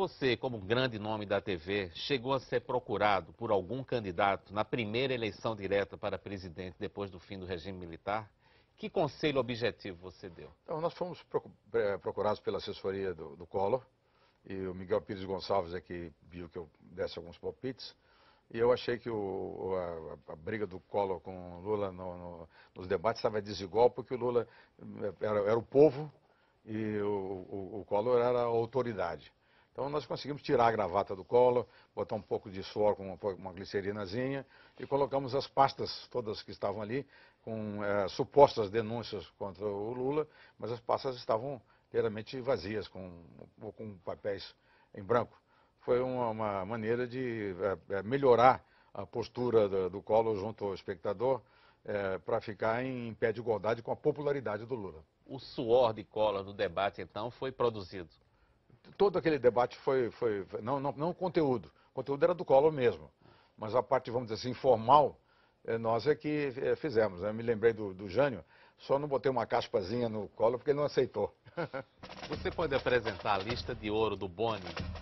Você, como grande nome da TV, chegou a ser procurado por algum candidato na primeira eleição direta para presidente depois do fim do regime militar? Que conselho objetivo você deu? Então, nós fomos eh, procurados pela assessoria do, do Collor, e o Miguel Pires Gonçalves é que viu que eu desse alguns palpites, e eu achei que o, a, a, briga do Collor com o Lula no, no, nos debates estava desigual, porque o Lula eh, era, era o povo e o, o, o Collor era a autoridade. Então nós conseguimos tirar a gravata do colo, botar um pouco de suor com uma, uma glicerinazinha e colocamos as pastas todas que estavam ali com é, supostas denúncias contra o Lula, mas as pastas estavam inteiramente vazias, com, com papéis em branco. Foi uma, uma maneira de é, melhorar a postura do, do, colo junto ao espectador é, para ficar em, pé de igualdade com a popularidade do Lula. O suor de cola do debate, então, foi produzido todo aquele debate foi, foi não, não, não o conteúdo, o conteúdo era do Collor mesmo, mas a parte, vamos dizer assim, formal, eh, nós é que eh, fizemos. Né? Eu me lembrei do, do Jânio, só não botei uma caspazinha no Collor porque ele não aceitou. Você pode apresentar a lista de ouro do Boni